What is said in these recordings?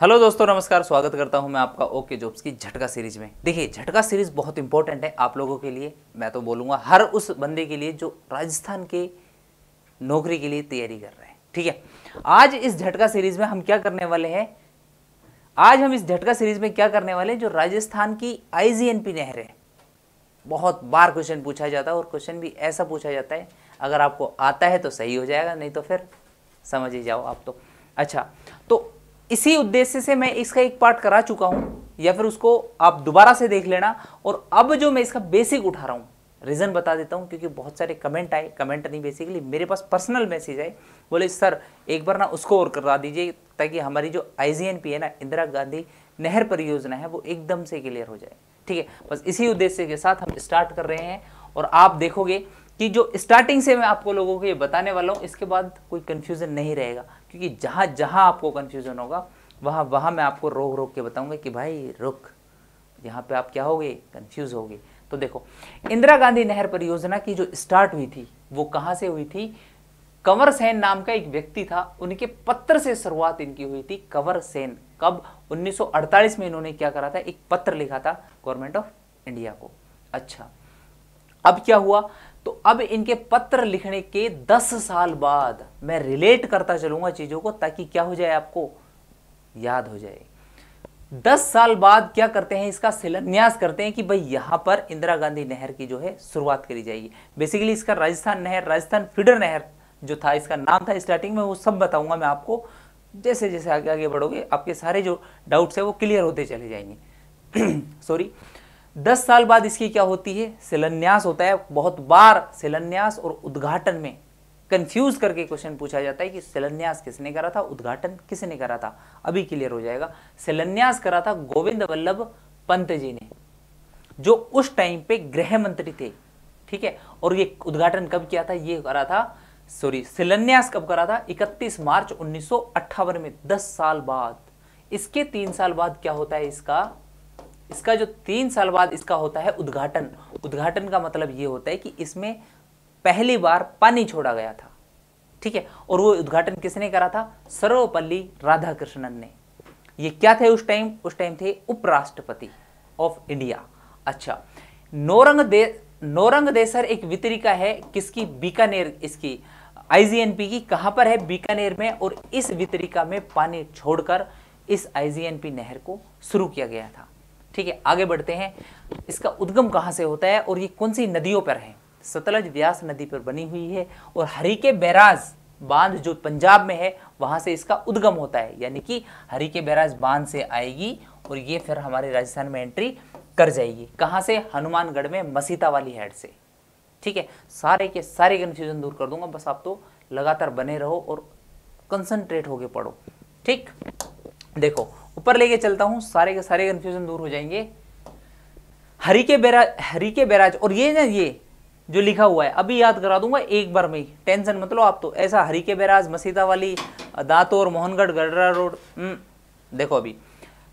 hello दोस्तों नमस्कार स्वागत करता हूं मैं आपका ओके जॉब्स की झटका सीरीज में देखिए झटका सीरीज बहुत इंपॉर्टेंट है आप लोगों के लिए मैं तो बोलूँगा हर उस बंदे के लिए जो राजस्थान के नौकरी के लिए तैयारी कर रहे हैं ठीक है आज इस झटका सीरीज में हम क्या करने वाले हैं आज हम इस झटका सीरीज में क्या करने वाले हैं जो राजस्थान की आई जी है बहुत बार क्वेश्चन पूछा जाता है और क्वेश्चन भी ऐसा पूछा जाता है अगर आपको आता है तो सही हो जाएगा नहीं तो फिर समझ ही जाओ आप तो अच्छा इसी उद्देश्य से मैं इसका एक पार्ट करा चुका हूँ या फिर उसको आप दोबारा से देख लेना और अब जो मैं इसका बेसिक उठा रहा हूँ रीज़न बता देता हूँ क्योंकि बहुत सारे कमेंट आए कमेंट नहीं बेसिकली मेरे पास पर्सनल मैसेज आए बोले सर एक बार ना उसको और करवा दीजिए ताकि हमारी जो आई है ना इंदिरा गांधी नहर परियोजना है वो एकदम से क्लियर हो जाए ठीक है बस इसी उद्देश्य के साथ हम स्टार्ट कर रहे हैं और आप देखोगे कि जो स्टार्टिंग से मैं आपको लोगों को ये बताने वाला हूँ इसके बाद कोई कन्फ्यूज़न नहीं रहेगा क्योंकि जहाँ जहाँ आपको कन्फ्यूज़न होगा वहाँ वहाँ मैं आपको रोक रोक के बताऊँगा कि भाई रुक यहाँ पे आप क्या हो गए कन्फ्यूज़ तो देखो इंदिरा गांधी नहर परियोजना की जो स्टार्ट हुई थी वो कहाँ से हुई थी कंवर सेन नाम का एक व्यक्ति था उनके पत्र से शुरुआत इनकी हुई थी कंवर सेन कब 1948 में इन्होंने क्या करा था एक पत्र लिखा था गवर्नमेंट ऑफ इंडिया को अच्छा अब क्या हुआ तो अब इनके पत्र लिखने के दस साल बाद मैं रिलेट करता चलूंगा चीज़ों को ताकि क्या हो जाए आपको याद हो जाए दस साल बाद क्या करते हैं इसका शिलान्यास करते हैं कि भाई यहां पर इंदिरा गांधी नहर की जो है शुरुआत करी जाएगी बेसिकली इसका राजस्थान नहर राजस्थान फीडर नहर जो था इसका नाम था स्टार्टिंग में वो सब बताऊंगा मैं आपको जैसे जैसे आगे आगे बढ़ोगे आपके सारे जो डाउट्स है वो क्लियर होते चले जाएंगे सॉरी दस साल बाद इसकी क्या होती है शिलान्यास होता है बहुत बार शिलान्यास और उद्घाटन में कंफ्यूज करके क्वेश्चन पूछा जाता है कि शिलान्यास किसने करा था उद्घाटन किसने करा था अभी क्लियर हो जाएगा शिलान्यास करा था गोविंद वल्लभ पंत जी ने जो उस टाइम पे गृह मंत्री थे ठीक है और ये उद्घाटन कब किया था ये करा था सॉरी शिलान्यास कब करा था 31 मार्च उन्नीस में 10 साल बाद इसके तीन साल बाद क्या होता है इसका इसका जो तीन साल बाद इसका होता है उद्घाटन उद्घाटन का मतलब ये होता है कि इसमें पहली बार पानी छोड़ा गया था ठीक है और वो उद्घाटन किसने करा था सर्वपल्ली राधाकृष्णन ने ये क्या थे उस टाइम उस टाइम थे उपराष्ट्रपति ऑफ इंडिया अच्छा नोरंग दे नोरंग देसर एक वितरिका है किसकी बीकानेर इसकी आईजीएनपी की कहां पर है बीकानेर में और इस वितरिका में पानी छोड़कर इस आईजीएनपी नहर को शुरू किया गया था ठीक है आगे बढ़ते हैं इसका उद्गम कहाँ से होता है और ये कौन सी नदियों पर है सतलज व्यास नदी पर बनी हुई है और हरी के बैराज बांध जो पंजाब में है वहाँ से इसका उद्गम होता है यानी कि हरी के बैराज बांध से आएगी और ये फिर हमारे राजस्थान में एंट्री कर जाएगी कहाँ से हनुमानगढ़ में मसीता वाली हेड से ठीक है सारे के सारे कन्फ्यूजन दूर कर दूंगा बस आप तो लगातार बने रहो और कंसंट्रेट होके पढ़ो ठीक देखो ऊपर लेके चलता हूँ सारे के सारे कन्फ्यूजन दूर हो जाएंगे हरी के बैराज हरी के बैराज और ये ना ये जो लिखा हुआ है अभी याद करा दूंगा एक बार में ही टेंशन मतलब आप तो ऐसा हरी के barrage Masitawali Datore Mohangarh Gadra road हम्म, देखो अभी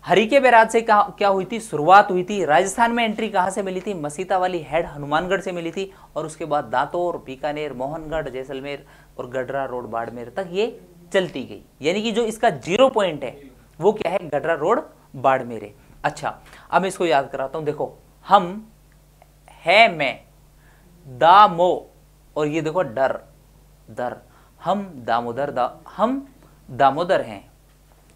हरी के बैराज से कहा क्या हुई थी शुरुआत हुई थी राजस्थान में एंट्री कहाँ से मिली थी मसीता वाली हेड हनुमानगढ़ से मिली थी और उसके बाद दातोर बीकानेर मोहनगढ़ जैसलमेर और गडरा रोड बाड़मेर तक ये चलती गई यानी कि जो इसका जीरो पॉइंट है वो क्या है गडरा रोड बाड़मेरे अच्छा अब मैं इसको याद कराता हूँ देखो हम है मैं दामो और ये देखो डर दर हम दामोदर दा हम दामोदर हैं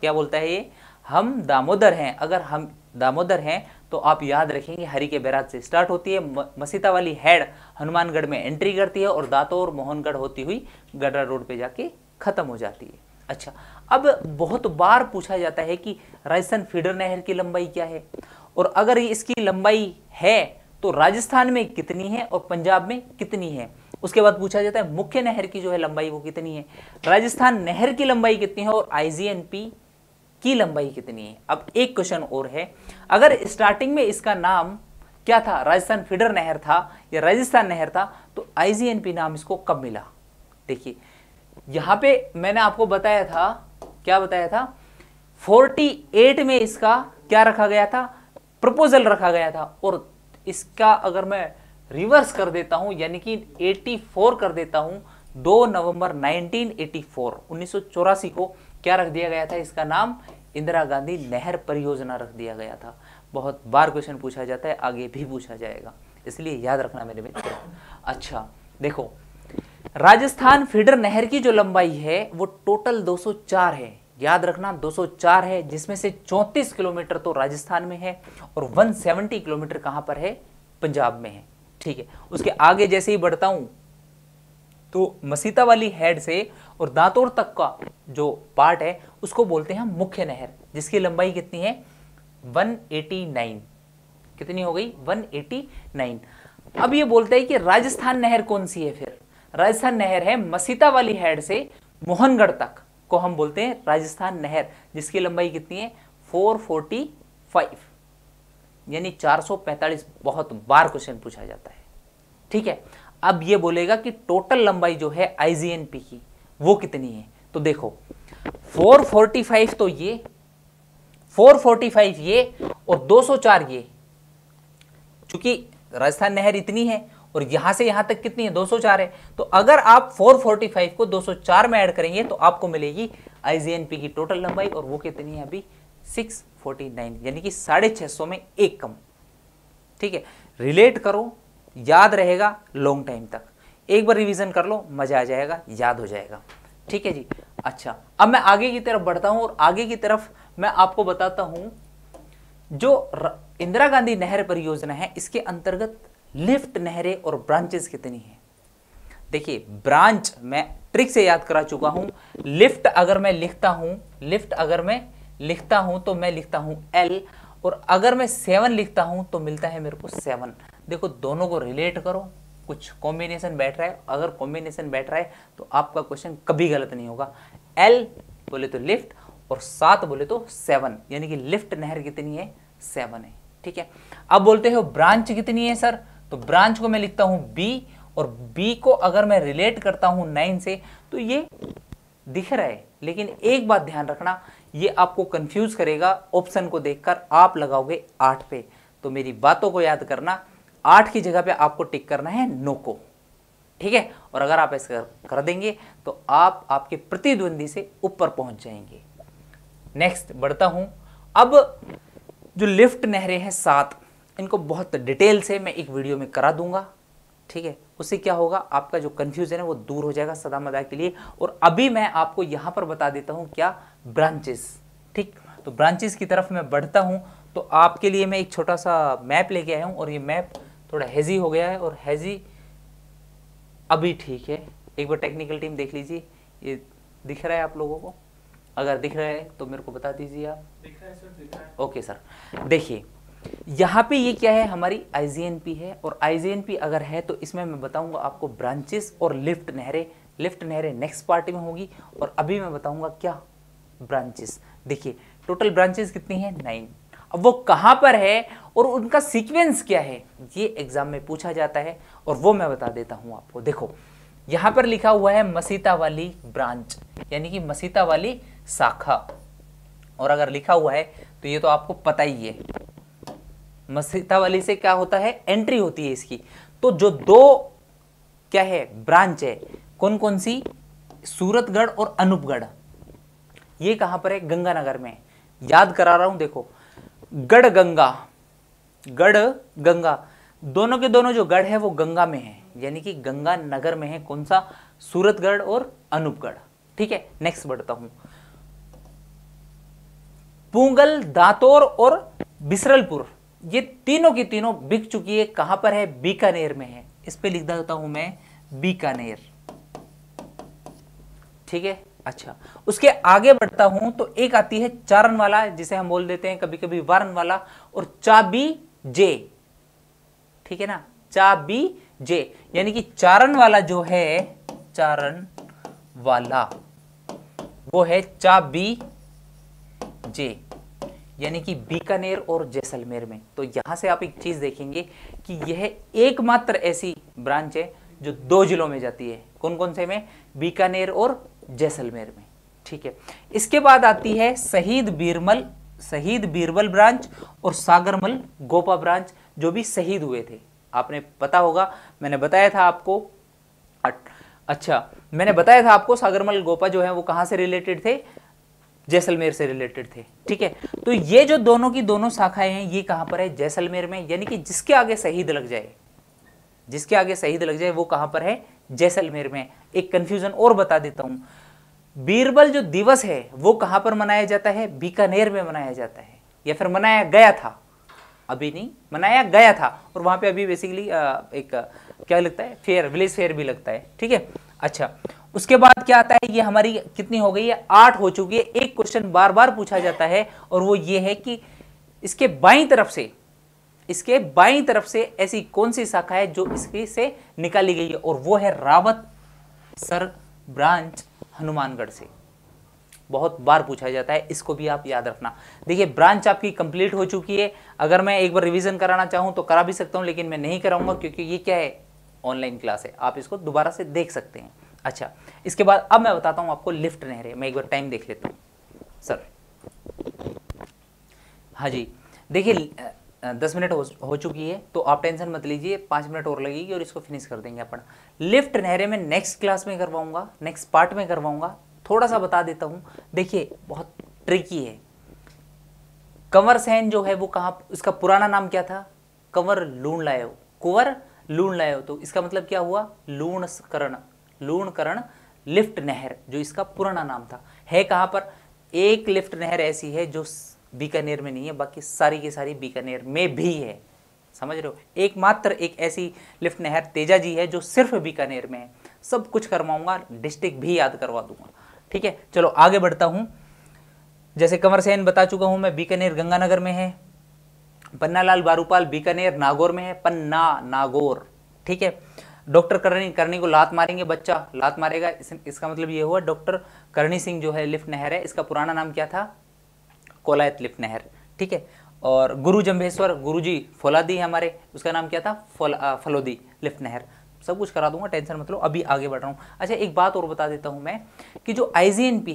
क्या बोलता है ये हम दामोदर हैं अगर हम दामोदर हैं तो आप याद रखेंगे हरि के बैराज से स्टार्ट होती है मसीता वाली हेड हनुमानगढ़ में एंट्री करती है और दातो और मोहनगढ़ होती हुई गडरा रोड पे जाके ख़त्म हो जाती है अच्छा अब बहुत बार पूछा जाता है कि राजस्थान फीडर नहर की लंबाई क्या है और अगर इसकी लंबाई है तो राजस्थान में कितनी है और पंजाब में कितनी है उसके बाद पूछा जाता है मुख्य नहर की जो है लंबाई वो कितनी है राजस्थान नहर की लंबाई कितनी है और आईजीएनपी की लंबाई कितनी है अब एक क्वेश्चन और है अगर स्टार्टिंग में इसका नाम क्या था राजस्थान फीडर नहर था या राजस्थान नहर था तो आईजीएनपी नाम इसको कब मिला देखिए यहां पे मैंने आपको बताया था क्या बताया था 48 में इसका क्या रखा गया था प्रपोजल रखा गया था और इसका अगर मैं रिवर्स कर देता हूं यानी कि 84 कर देता हूं 2 नवंबर 1984 उन्नीस को क्या रख दिया गया था इसका नाम इंदिरा गांधी नहर परियोजना रख दिया गया था बहुत बार क्वेश्चन पूछा जाता है आगे भी पूछा जाएगा इसलिए याद रखना मेरे मित्र अच्छा देखो राजस्थान फीडर नहर की जो लंबाई है वो टोटल 204 है याद रखना 204 है जिसमें से 34 किलोमीटर तो राजस्थान में है और 170 किलोमीटर कहां पर है पंजाब में है ठीक है उसके आगे जैसे ही बढ़ता हूं तो मसीता वाली हेड से और दांतोर तक का जो पार्ट है उसको बोलते हैं मुख्य नहर जिसकी लंबाई कितनी है 189 कितनी हो गई 189 अब ये बोलते हैं कि राजस्थान नहर कौन सी है फिर राजस्थान नहर है मसीता वाली हेड से मोहनगढ़ तक को हम बोलते हैं राजस्थान नहर जिसकी लंबाई कितनी है 445 यानी 445 बहुत बार क्वेश्चन पूछा जाता है ठीक है अब ये बोलेगा कि टोटल लंबाई जो है आईजीएनपी की वो कितनी है तो देखो 445 तो ये 445 ये और 204 ये चूंकि राजस्थान नहर इतनी है और यहां से यहां तक कितनी है 204 है तो अगर आप 445 को 204 में ऐड करेंगे तो आपको मिलेगी आईजीएनपी की टोटल लंबाई और वो कितनी है अभी 649 यानी कि साढ़े छह सौ में एक कम ठीक है रिलेट करो याद रहेगा लॉन्ग टाइम तक एक बार रिवीजन कर लो मज़ा आ जाएगा याद हो जाएगा ठीक है जी अच्छा अब मैं आगे की तरफ बढ़ता हूं और आगे की तरफ मैं आपको बताता हूं जो इंदिरा गांधी नहर परियोजना है इसके अंतर्गत लिफ्ट नहरें और ब्रांचेस कितनी हैं देखिए ब्रांच मैं ट्रिक से याद करा चुका हूं लिफ्ट अगर मैं लिखता हूं लिफ्ट अगर मैं लिखता हूं तो मैं लिखता हूं एल और अगर मैं सेवन लिखता हूं तो मिलता है मेरे को सेवन देखो दोनों को रिलेट करो कुछ कॉम्बिनेशन बैठ रहा है अगर कॉम्बिनेशन बैठ रहा है तो आपका क्वेश्चन कभी गलत नहीं होगा एल बोले तो लिफ्ट और सात बोले तो सेवन यानी कि लिफ्ट नहर कितनी है सेवन है ठीक है अब बोलते हो ब्रांच कितनी है सर तो ब्रांच को मैं लिखता हूं बी और बी को अगर मैं रिलेट करता हूं नाइन से तो ये दिख रहा है लेकिन एक बात ध्यान रखना ये आपको कंफ्यूज करेगा ऑप्शन को देखकर आप लगाओगे आठ पे तो मेरी बातों को याद करना आठ की जगह पे आपको टिक करना है नो को ठीक है और अगर आप ऐसा कर देंगे तो आप आपके प्रतिद्वंदी से ऊपर पहुंच जाएंगे नेक्स्ट बढ़ता हूं अब जो लिफ्ट नहरें हैं सात इनको बहुत डिटेल से मैं एक वीडियो में करा दूंगा ठीक है उससे क्या होगा आपका जो कन्फ्यूज़न है वो दूर हो जाएगा सदा मदा के लिए और अभी मैं आपको यहाँ पर बता देता हूँ क्या ब्रांचेस ठीक तो ब्रांचेस की तरफ मैं बढ़ता हूँ तो आपके लिए मैं एक छोटा सा मैप लेके आया हूँ और ये मैप थोड़ा हैज़ी हो गया है और हैज़ी अभी ठीक है एक बार टेक्निकल टीम देख लीजिए ये दिख रहा है आप लोगों को अगर दिख रहा है तो मेरे को बता दीजिए आप दिख रहा है सर दिख रहा है ओके सर देखिए यहाँ पे ये क्या है हमारी आई है और आईजीएनपी अगर है तो इसमें मैं बताऊंगा आपको ब्रांचेस और लिफ्ट नहरें लिफ्ट नहरें नेक्स्ट पार्टी में होगी और अभी मैं बताऊंगा क्या ब्रांचेस देखिए टोटल ब्रांचेस कितनी है नाइन अब वो कहाँ पर है और उनका सीक्वेंस क्या है ये एग्जाम में पूछा जाता है और वो मैं बता देता हूँ आपको देखो यहाँ पर लिखा हुआ है मसीता वाली ब्रांच यानी कि मसीता वाली शाखा और अगर लिखा हुआ है तो ये तो आपको पता ही है मसीता वाली से क्या होता है एंट्री होती है इसकी तो जो दो क्या है ब्रांच है कौन कौन सी सूरतगढ़ और अनूपगढ़ ये कहां पर है गंगानगर में याद करा रहा हूं देखो गढ़ गंगा गढ़ गंगा दोनों के दोनों जो गढ़ है वो गंगा में है यानी कि गंगा नगर में है कौन सा सूरतगढ़ और अनूपगढ़ ठीक है नेक्स्ट बढ़ता हूं पूंगल दातोर और बिसरलपुर ये तीनों की तीनों बिक चुकी है कहां पर है बीकानेर में है इस पर लिख देता हूं मैं बीकानेर ठीक है अच्छा उसके आगे बढ़ता हूं तो एक आती है चारन वाला जिसे हम बोल देते हैं कभी कभी वारन वाला और चाबी जे ठीक है ना चाबी जे यानी कि चारन वाला जो है चारन वाला वो है चाबी जे यानी कि बीकानेर और जैसलमेर में तो यहाँ से आप एक चीज़ देखेंगे कि यह एकमात्र ऐसी ब्रांच है जो दो जिलों में जाती है कौन कौन से में बीकानेर और जैसलमेर में ठीक है इसके बाद आती है शहीद बीरमल शहीद बीरबल ब्रांच और सागरमल गोपा ब्रांच जो भी शहीद हुए थे आपने पता होगा मैंने बताया था आपको अच्छा मैंने बताया था आपको सागरमल गोपा जो है वो कहाँ से रिलेटेड थे जैसलमेर से रिलेटेड थे ठीक है तो ये जो दोनों की दोनों शाखाएं हैं ये कहां पर है जैसलमेर में यानी कि जिसके आगे शहीद लग जाए जिसके आगे शहीद लग जाए वो कहां पर है जैसलमेर में एक कंफ्यूजन और बता देता हूं बीरबल जो दिवस है वो कहां पर मनाया जाता है बीकानेर में मनाया जाता है या फिर मनाया गया था अभी नहीं मनाया गया था और वहां पे अभी बेसिकली एक क्या लगता है फेयर विलेज फेयर भी लगता है ठीक है अच्छा उसके बाद क्या आता है ये हमारी कितनी हो गई है आठ हो चुकी है एक क्वेश्चन बार बार पूछा जाता है और वो ये है कि इसके बाई तरफ से इसके बाई तरफ से ऐसी कौन सी शाखा है जो इसके से निकाली गई है और वो है रावत सर ब्रांच हनुमानगढ़ से बहुत बार पूछा जाता है इसको भी आप याद रखना देखिए ब्रांच आपकी कंप्लीट हो चुकी है अगर मैं एक बार रिवीजन कराना चाहूँ तो करा भी सकता हूं लेकिन मैं नहीं कराऊंगा क्योंकि ये क्या है ऑनलाइन क्लास है आप इसको दोबारा से देख सकते हैं अच्छा इसके बाद अब मैं बताता हूँ आपको लिफ्ट नहरें मैं एक बार टाइम देख लेता हूँ सर हाँ जी देखिए दस मिनट हो, हो चुकी है तो आप टेंशन मत लीजिए पाँच मिनट और लगेगी और इसको फिनिश कर देंगे अपन लिफ्ट नहरे में नेक्स्ट क्लास में करवाऊंगा नेक्स्ट पार्ट में करवाऊंगा थोड़ा सा बता देता हूँ देखिए बहुत ट्रिकी है कंवर सैन जो है वो कहाँ इसका पुराना नाम क्या था कंवर लूण लायो कुंवर लूण लायो तो इसका मतलब क्या हुआ लूणकरण लूणकरण लिफ्ट नहर जो इसका पुराना नाम था है कहाँ पर एक लिफ्ट नहर ऐसी है जो बीकानेर में नहीं है बाकी सारी की सारी बीकानेर में भी है समझ रहे हो एकमात्र एक ऐसी लिफ्ट नहर तेजा जी है जो सिर्फ बीकानेर में है सब कुछ करवाऊंगा डिस्ट्रिक्ट भी याद करवा दूंगा ठीक है चलो आगे बढ़ता हूँ जैसे कंवर सेन बता चुका हूँ मैं बीकानेर गंगानगर में है पन्नालाल बारूपाल बीकानेर नागौर में है पन्ना नागौर ठीक है डॉक्टर करणी करणी को लात मारेंगे बच्चा लात मारेगा इस, इसका मतलब ये हुआ डॉक्टर करणी सिंह जो है लिफ्ट नहर है इसका पुराना नाम क्या था कोलायत लिफ्ट नहर ठीक है और गुरु जम्भेश्वर गुरु जी फोलादी है हमारे उसका नाम क्या था फलोदी लिफ्ट नहर सब कुछ करा दूंगा टेंशन मतलब अभी आगे बढ़ रहा हूँ अच्छा एक बात और बता देता हूँ मैं कि जो आई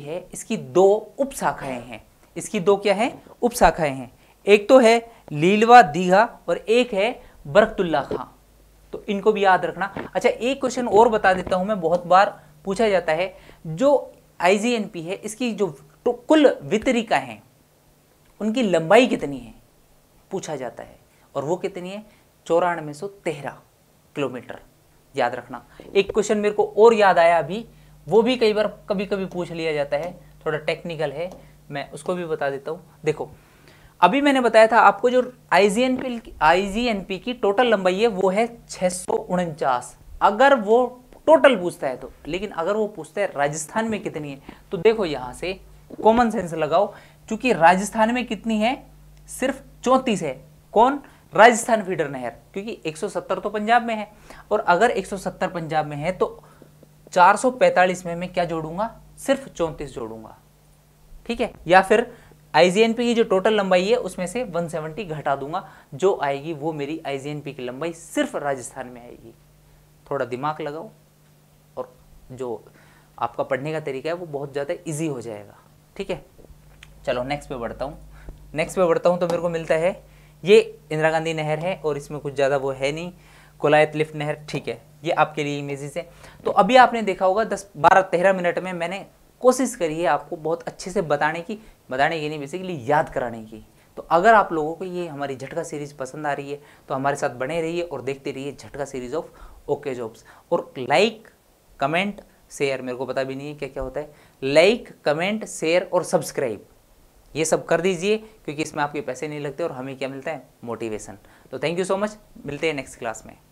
है इसकी दो उप शाखाएँ हैं इसकी दो क्या है उप शाखाएँ हैं एक तो है लीलवा दीघा और एक है बरकतुल्ला खां तो इनको भी याद रखना अच्छा एक क्वेश्चन और बता देता हूँ मैं बहुत बार पूछा जाता है जो आई है इसकी जो तो कुल वितरिका है उनकी लंबाई कितनी है पूछा जाता है और वो कितनी है चौरानवे सौ तेरह किलोमीटर याद रखना एक क्वेश्चन मेरे को और याद आया अभी वो भी कई बार कभी कभी पूछ लिया जाता है थोड़ा टेक्निकल है मैं उसको भी बता देता हूँ देखो अभी मैंने बताया था आपको जो I G N P I G N P की टोटल लंबाई है वो है छह अगर वो टोटल पूछता है तो लेकिन अगर वो पूछता है राजस्थान में कितनी है तो देखो यहां से कॉमन सेंस लगाओ क्योंकि राजस्थान में कितनी है सिर्फ चौंतीस है कौन राजस्थान फीडर नहर क्योंकि 170 तो पंजाब में है और अगर 170 पंजाब में है तो 445 में मैं क्या जोड़ूंगा सिर्फ चौंतीस जोड़ूंगा ठीक है या फिर IGNP की जो टोटल लंबाई है उसमें से 170 घटा दूंगा जो आएगी वो मेरी IGNP की लंबाई सिर्फ राजस्थान में आएगी थोड़ा दिमाग लगाओ और जो आपका पढ़ने का तरीका है वो बहुत ज़्यादा ईजी हो जाएगा ठीक है चलो नेक्स्ट पे बढ़ता हूँ नेक्स्ट पे बढ़ता हूँ तो मेरे को मिलता है ये इंदिरा गांधी नहर है और इसमें कुछ ज़्यादा वो है नहीं कोलायत लिफ्ट नहर ठीक है ये आपके लिए इमेजिस है तो अभी आपने देखा होगा दस बारह तेरह मिनट में मैंने कोशिश करिए आपको बहुत अच्छे से बताने की बताने की नहीं बेसिकली याद कराने की तो अगर आप लोगों को ये हमारी झटका सीरीज़ पसंद आ रही है तो हमारे साथ बने रहिए और देखते रहिए झटका सीरीज़ ऑफ ओके जॉब्स और लाइक कमेंट शेयर मेरे को पता भी नहीं है क्या क्या होता है लाइक कमेंट शेयर और सब्सक्राइब ये सब कर दीजिए क्योंकि इसमें आपके पैसे नहीं लगते और हमें क्या मिलता है मोटिवेशन तो थैंक यू सो मच मिलते हैं नेक्स्ट क्लास में